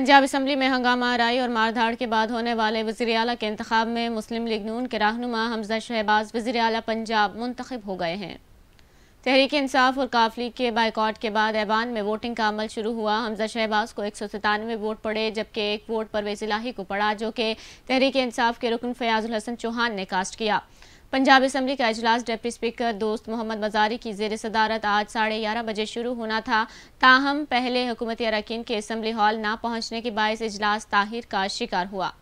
Punjab assembly में हंगामा आरई और मारधाड़ के बाद होने वाले वजी अला के इंतब में मुस्लिम लीग नून के रहनुमा हमजा शहबाज वजी अला पंजाब मुंतखब हो गए हैं तहरीक इंसाफ और काफ लीग के बाइकआउट के बाद ऐबान में वोटिंग का अमल शुरू हुआ हमजा शहबाज को एक सौ सतानवे वोट पड़े जबकि एक वोट परवेज इलाही को पड़ा जो कि तहरीक इंसाफ के रुकन फयाजुल हसन चौहान ने कास्ट किया पंजाब असम्बली का अजलास डिप्टी स्पीकर दोस्त मोहम्मद मजारी की जेर सदारत आज साढ़े ग्यारह बजे शुरू होना था ताहम पहले हुकूमती अरकान के असम्बली हॉल ना पहुँचने के बायस अजलास ताहिर का शिकार हुआ